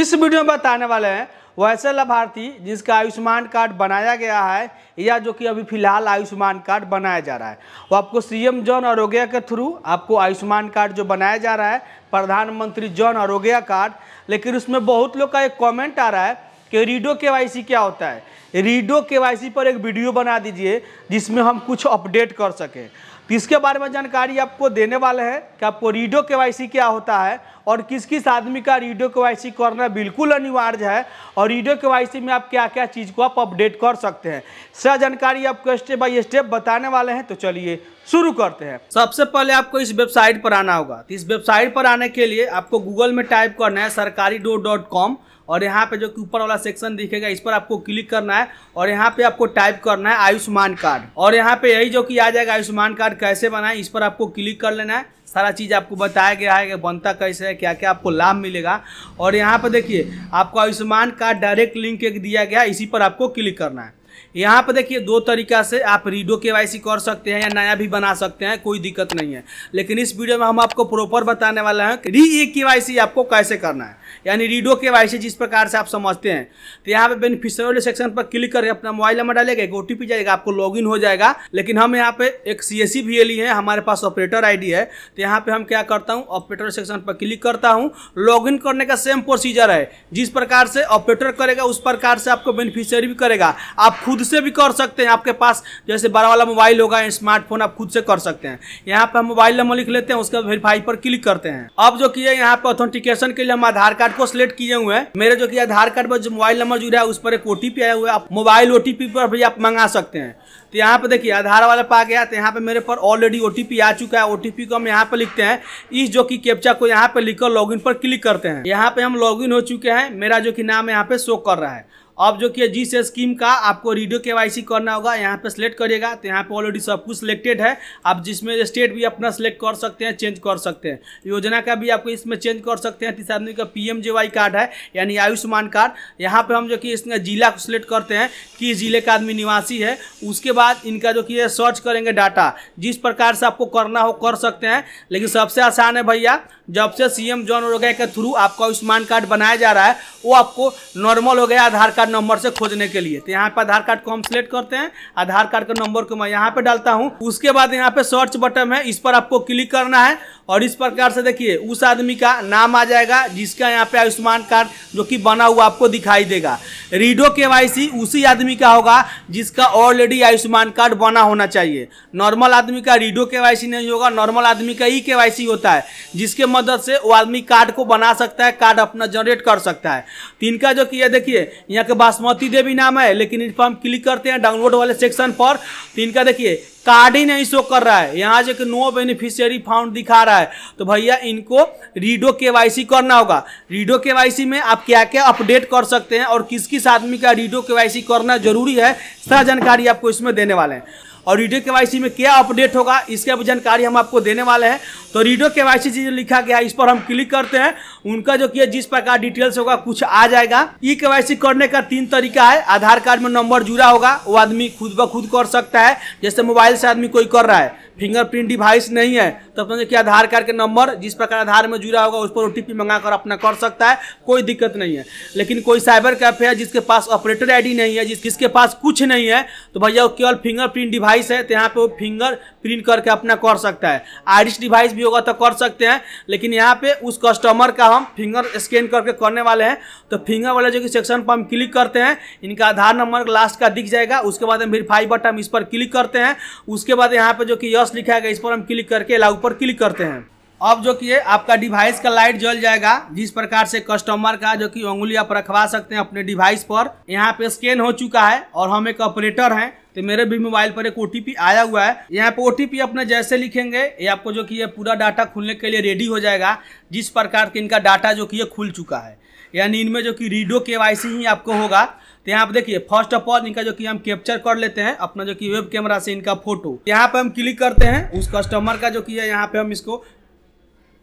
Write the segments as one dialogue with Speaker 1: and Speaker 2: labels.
Speaker 1: इस वीडियो में बताने वाले हैं वैसे लाभार्थी जिसका आयुष्मान कार्ड बनाया गया है या जो कि अभी फिलहाल आयुष्मान कार्ड बनाया जा रहा है वो आपको सीएम जन आरोग्य के थ्रू आपको आयुष्मान कार्ड जो बनाया जा रहा है प्रधानमंत्री जन आरोग्य कार्ड लेकिन उसमें बहुत लोग का एक कमेंट आ रहा है कि रीडो के क्या होता है रीडो के पर एक वीडियो बना दीजिए जिसमें हम कुछ अपडेट कर सकें तो इसके बारे में जानकारी आपको देने वाले हैं कि आपको रीडो के क्या होता है और किस किस आदमी का रीडो के करना बिल्कुल अनिवार्य है और रीडो के में आप क्या क्या चीज़ को आप अपडेट कर सकते हैं सर जानकारी आपको स्टेप बाई स्टेप बताने वाले हैं तो चलिए शुरू करते हैं सबसे पहले आपको इस वेबसाइट पर आना होगा तो इस वेबसाइट पर आने के लिए आपको गूगल में टाइप करना है सरकारी डो डॉट कॉम और यहाँ पे जो कि ऊपर वाला सेक्शन दिखेगा इस पर आपको क्लिक करना है और यहाँ पे आपको टाइप करना है आयुष्मान कार्ड और यहाँ पे यही जो कि आ जाएगा आयुष्मान कार्ड कैसे बनाए इस पर आपको क्लिक कर लेना है सारा चीज़ आपको बताया गया है कि बनता कैसे है क्या क्या आपको लाभ मिलेगा और यहाँ पर देखिए आपको आयुष्मान कार्ड डायरेक्ट लिंक एक दिया गया इसी पर आपको क्लिक करना है यहाँ पर देखिए दो तरीका से आप रीडो के कर सकते हैं या नया भी बना सकते हैं कोई दिक्कत नहीं है लेकिन इस वीडियो में हम आपको प्रॉपर बताने वाले हैं कि री ए के आपको कैसे करना है यानी रीडो के वाई से जिस प्रकार से आप समझते हैं तो यहाँ पे बेनिफिशियर वाले सेक्शन पर क्लिक करके अपना मोबाइल नंबर डालेगा एक ओटीपी जाएगा आपको लॉगिन हो जाएगा लेकिन हम यहाँ पे एक सी एस सी भी है हमारे पास ऑपरेटर आईडी है तो यहाँ पे हम क्या करता हूँ ऑपरेटर सेक्शन पर क्लिक करता हूँ लॉगिन करने का सेम प्रोसीजर है जिस प्रकार से ऑपरेटर करेगा उस प्रकार से आपको बेनिफिशियरी भी करेगा आप खुद से भी कर सकते हैं आपके पास जैसे बड़ा वाला मोबाइल होगा स्मार्टफोन आप खुद से कर सकते हैं यहाँ पे हम मोबाइल नंबर लिख लेते हैं उसके बाद वेरीफाई पर क्लिक करते हैं अब जो कि यहाँ पे ऑथेंटिकेशन के लिए हम आधार आधार कार्ड को सिलेक्ट किए हुए हैं मेरे जो कि आधार कार्ड पर जो मोबाइल नंबर जुड़ा है उस पर एक ओटीपी आया हुआ है आप मोबाइल ओटीपी पर भी आप मंगा सकते हैं तो यहाँ पे देखिए आधार वाला पा गया तो यहाँ पे मेरे पर ऑलरेडी ओटीपी आ चुका है ओटीपी को हम यहाँ पे लिखते हैं इस जो कि कैप्चा को यहाँ पे लिखकर लॉगिन पर क्लिक करते हैं यहाँ पे हम लॉगिन हो चुके हैं मेरा जो कि नाम यहाँ पे शो कर रहा है अब जो कि जिस स्कीम का आपको रीडियो के करना होगा यहाँ पे सिलेक्ट करिएगा तो यहाँ पे ऑलरेडी सब कुछ सिलेक्टेड है आप जिसमें स्टेट भी अपना सिलेक्ट कर सकते हैं चेंज कर सकते हैं योजना का भी आपको इसमें चेंज कर सकते हैं तीस आदमी का पी कार्ड है यानी आयुष्मान कार्ड यहाँ पर हम जो कि इसमें जिला को सिलेक्ट करते हैं कि जिले का आदमी निवासी है उसके बाद इनका जो कि सर्च करेंगे डाटा जिस प्रकार से आपको करना हो कर सकते हैं लेकिन सबसे आसान है भैया जब से एम जॉन रोगा के थ्रू आपका आयुष्मान कार्ड बनाया जा रहा है वो आपको नॉर्मल हो गया आधार कार्ड कार्ड नंबर से खोजने के लिए तो यहाँ पे आधार कार्ड को हम सिलेक्ट करते हैं आधार कार्ड का नंबर को मैं यहाँ पे डालता हूँ उसके बाद यहाँ पे सर्च बटन है इस पर आपको क्लिक करना है और इस प्रकार से देखिए उस आदमी का नाम आ जाएगा जिसका यहाँ पे आयुष्मान कार्ड जो कि बना हुआ आपको दिखाई देगा रीडो के उसी आदमी का होगा जिसका ऑलरेडी आयुष्मान कार्ड बना होना चाहिए नॉर्मल आदमी का रीडो के नहीं होगा नॉर्मल आदमी का ही के होता है जिसके मदद से वो आदमी कार्ड को बना सकता है कार्ड अपना जनरेट कर सकता है तो इनका जो कि देखिए यहाँ के बासमती देवी नाम है लेकिन इन पर हम क्लिक करते हैं डाउनलोड वाले सेक्शन पर तो इनका देखिए कार्ड ही नहीं शो कर रहा है यहाँ जो कि नो बेनिफिशियरी फाउंड दिखा रहा है तो भैया इनको रीडो केवाईसी करना होगा रीडो केवाईसी में आप क्या क्या अपडेट कर सकते हैं और किस किस आदमी का रीडो केवाईसी करना जरूरी है सारा जानकारी आपको इसमें देने वाले हैं और रीडियो के में क्या अपडेट होगा इसके भी जानकारी हम आपको देने वाले हैं तो रीडियो के वाई जो लिखा गया है इस पर हम क्लिक करते हैं उनका जो किया जिस प्रकार डिटेल्स होगा कुछ आ जाएगा ई के करने का तीन तरीका है आधार कार्ड में नंबर जुड़ा होगा वो आदमी खुद ब खुद कर सकता है जैसे मोबाइल से आदमी कोई कर रहा है फिंगरप्रिंट डिवाइस नहीं है तो अपना देखिए आधार कार्ड के नंबर जिस प्रकार आधार में जुड़ा होगा उस पर ओ मंगा कर अपना कर सकता है कोई दिक्कत नहीं है लेकिन कोई साइबर कैफे है जिसके पास ऑपरेटर आई नहीं है जिस किसके पास कुछ नहीं है तो भैया वो केवल फिंगरप्रिंट डिवाइस है तो यहाँ पर वो फिंगर प्रिंट करके अपना कर सकता है आइरिस डिवाइस भी होगा तो कर सकते हैं लेकिन यहाँ पर उस कस्टमर का हम फिंगर स्कैन करके करने वाले हैं तो फिंगर वाले जो कि सेक्शन पर हम क्लिक करते हैं इनका आधार नंबर लास्ट का दिख जाएगा उसके बाद हम वेरीफाई बटन इस पर क्लिक करते हैं उसके बाद यहाँ पर जो कि यस लिखा है इस पर हम क्लिक करके अलाउ ऊपर क्लिक करते हैं अब जो कि आपका डिवाइस का लाइट जल जाएगा जिस प्रकार से कस्टमर का जो कि उंगली आप रखवा सकते हैं अपने डिवाइस पर यहाँ पे स्कैन हो चुका है और हम एक ऑपरेटर हैं तो मेरे भी मोबाइल पर एक ओटीपी आया हुआ है यहाँ पे ओटीपी अपने जैसे लिखेंगे ये आपको जो कि ये पूरा डाटा खुलने के लिए रेडी हो जाएगा जिस प्रकार के इनका डाटा जो कि ये खुल चुका है यानी इनमें जो कि रीडो के ही आपको होगा तो यहाँ पे देखिए फर्स्ट ऑफ ऑल इनका जो कि हम कैप्चर कर लेते हैं अपना जो कि वेब कैमरा से इनका फोटो यहाँ पे हम क्लिक करते हैं उस कस्टमर का जो कि है यहाँ पे हम इसको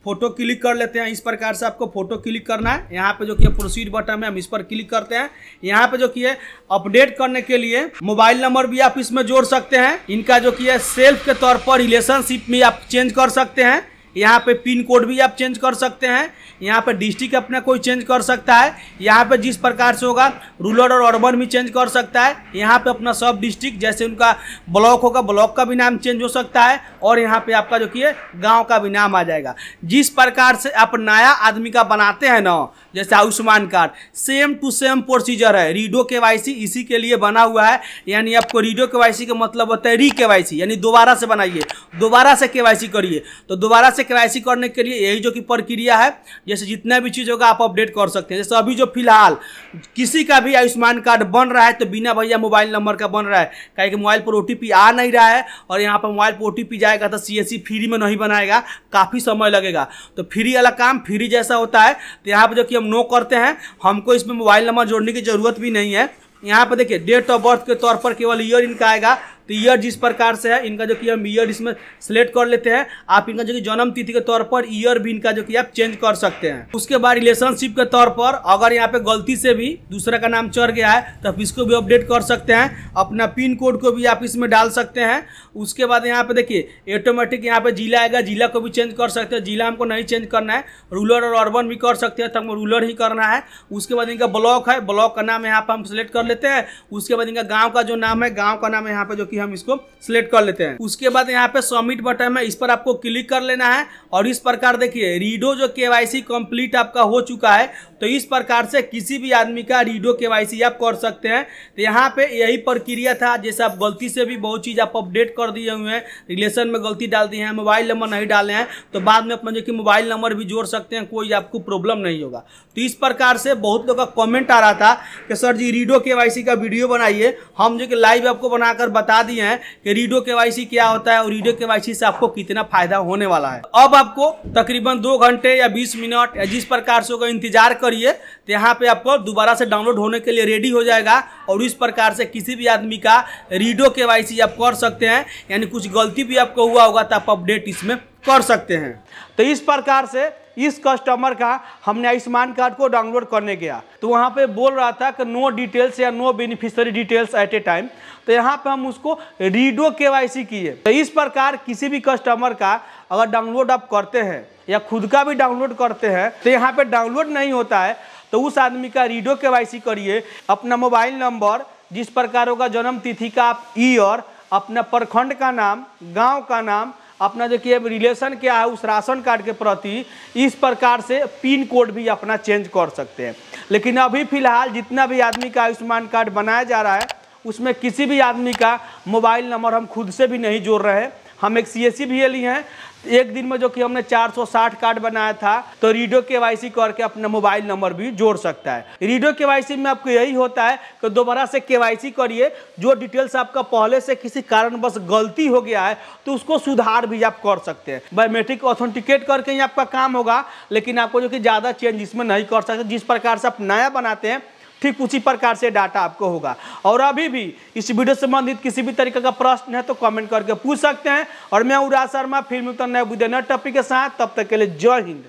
Speaker 1: फोटो क्लिक कर लेते हैं इस प्रकार से आपको फोटो क्लिक करना है यहाँ पे जो कि प्रोसीड बटन है हम इस पर क्लिक करते हैं यहाँ पे जो कि है अपडेट करने के लिए मोबाइल नंबर भी आप इसमें जोड़ सकते हैं इनका जो कि है सेल्फ के तौर पर रिलेशनशिप में आप चेंज कर सकते हैं यहाँ पे पिन कोड भी आप चेंज कर सकते हैं यहाँ पे डिस्ट्रिक्ट अपना कोई चेंज कर सकता है यहाँ पे जिस प्रकार से होगा रूरल और अर्बन भी चेंज कर सकता है यहाँ पे अपना सब डिस्ट्रिक्ट जैसे उनका ब्लॉक होगा ब्लॉक का भी नाम चेंज हो सकता है और यहाँ पे आपका जो कि गाँव का भी नाम आ जाएगा जिस प्रकार से आप नया आदमी का बनाते हैं ना जैसे Ayushman card same to same procedure है रीडो के इसी के लिए बना हुआ है यानी आपको रीडो के वाई का मतलब होता है री के यानी दोबारा से बनाइए दोबारा से के करिए तो दोबारा से के करने के लिए यही जो कि प्रक्रिया है जैसे जितना भी चीज़ होगा आप अपडेट कर सकते हैं जैसे अभी जो फिलहाल किसी का भी आयुष्मान कार्ड बन रहा है तो बिना भैया मोबाइल नंबर का बन रहा है क्या कि मोबाइल पर ओ आ नहीं रहा है और यहाँ पर मोबाइल पर ओ जाएगा तो सी e फ्री में नहीं बनाएगा काफ़ी समय लगेगा तो फ्री वाला काम फ्री जैसा होता है तो यहाँ पर जो कि हम नो करते हैं हमको इसमें मोबाइल नंबर जोड़ने की ज़रूरत भी नहीं है यहाँ पर देखिए डेट ऑफ बर्थ के तौर पर केवल ईयर इनका आएगा तो ईयर जिस प्रकार से है इनका जो कि हम ईयर इसमें सेलेक्ट कर लेते हैं आप इनका जो कि जन्म तिथि के तौर पर ईयर भी इनका जो कि आप चेंज कर सकते हैं उसके बाद रिलेशनशिप के तौर पर अगर यहाँ पे गलती से भी दूसरा का नाम चढ़ गया है तो आप इसको भी अपडेट कर सकते हैं अपना पिन कोड को भी आप इसमें डाल सकते हैं उसके बाद यहाँ पे देखिए ऑटोमेटिक यहाँ पे जिला आएगा जिला को भी चेंज कर सकते हैं जिला हमको नहीं चेंज करना है रूलर और अर्बन भी कर सकते हैं तो हमको रूलर ही करना है उसके बाद इनका ब्लॉक है ब्लॉक का नाम यहाँ पर हम सिलेक्ट कर लेते हैं उसके बाद इनका गाँव का जो नाम है गाँव का नाम यहाँ पे जो कि हम इसको सिलेक्ट कर लेते हैं उसके बाद यहाँ पे सबमिट बटन है इस पर आपको क्लिक कर लेना है और इस प्रकार देखिए रीडो जो केवाईसी कंप्लीट आपका हो चुका है तो इस प्रकार से किसी भी आदमी का रीडो के वाई आप कर सकते हैं तो यहाँ पे यही प्रक्रिया था जैसे आप गलती से भी बहुत चीज़ आप अपडेट कर दिए हुए हैं रिलेशन में गलती डाल दिए हैं मोबाइल नंबर नहीं डाले हैं तो बाद में अपना जो कि मोबाइल नंबर भी जोड़ सकते हैं कोई आपको प्रॉब्लम नहीं होगा तो इस प्रकार से बहुत लोग का कॉमेंट आ रहा था कि सर जी रीडो के का वीडियो बनाइए हम जो कि लाइव आपको बनाकर बता दिए हैं कि रीडो के क्या होता है और रीडो के से आपको कितना फायदा होने वाला है अब आपको तकरीबन दो घंटे या बीस मिनट या जिस प्रकार से इंतजार कर करिए तो यहाँ पे आपको दोबारा से डाउनलोड होने के लिए रेडी हो जाएगा और इस प्रकार से किसी भी आदमी का रीडो के आप कर सकते हैं यानी कुछ गलती भी आपको हुआ होगा तो आप अपडेट इसमें कर सकते हैं तो इस प्रकार से इस कस्टमर का हमने आयुष्मान कार्ड को डाउनलोड करने गया तो वहाँ पे बोल रहा था कि नो डिटेल्स या no beneficiary details at a time तो यहाँ पे हम उसको रीडो केवाईसी किए तो इस प्रकार किसी भी कस्टमर का अगर डाउनलोड आप करते हैं या खुद का भी डाउनलोड करते हैं तो यहाँ पे डाउनलोड नहीं होता है तो उस आदमी का रीडो के करिए अपना मोबाइल नंबर जिस प्रकारों का जन्म तिथि का आप ईयर अपना प्रखंड का नाम गाँव का नाम अपना जो कि रिलेशन क्या है उस राशन कार्ड के प्रति इस प्रकार से पिन कोड भी अपना चेंज कर सकते हैं लेकिन अभी फिलहाल जितना भी आदमी का आयुष्मान कार्ड बनाया जा रहा है उसमें किसी भी आदमी का मोबाइल नंबर हम खुद से भी नहीं जोड़ रहे हैं हम एक सी एस सी भी ली हैं एक दिन में जो कि हमने 460 कार्ड बनाया था तो रीडो के करके अपना मोबाइल नंबर भी जोड़ सकता है रीडो के में आपको यही होता है कि दोबारा से के करिए जो डिटेल्स आपका पहले से किसी बस गलती हो गया है तो उसको सुधार भी आप कर सकते हैं बायोमेट्रिक ऑथेंटिकेट करके ही आपका काम होगा लेकिन आपको जो कि ज़्यादा चेंज इसमें नहीं कर सकते जिस प्रकार से आप नया बनाते हैं ठीक उसी प्रकार से डाटा आपको होगा और अभी भी इस वीडियो संबंधित किसी भी तरीके का प्रश्न है तो कमेंट करके पूछ सकते हैं और मैं उड़ा शर्मा फिल्म नए बुद्धे नए टॉपिक के साथ तब तक के लिए जय हिंद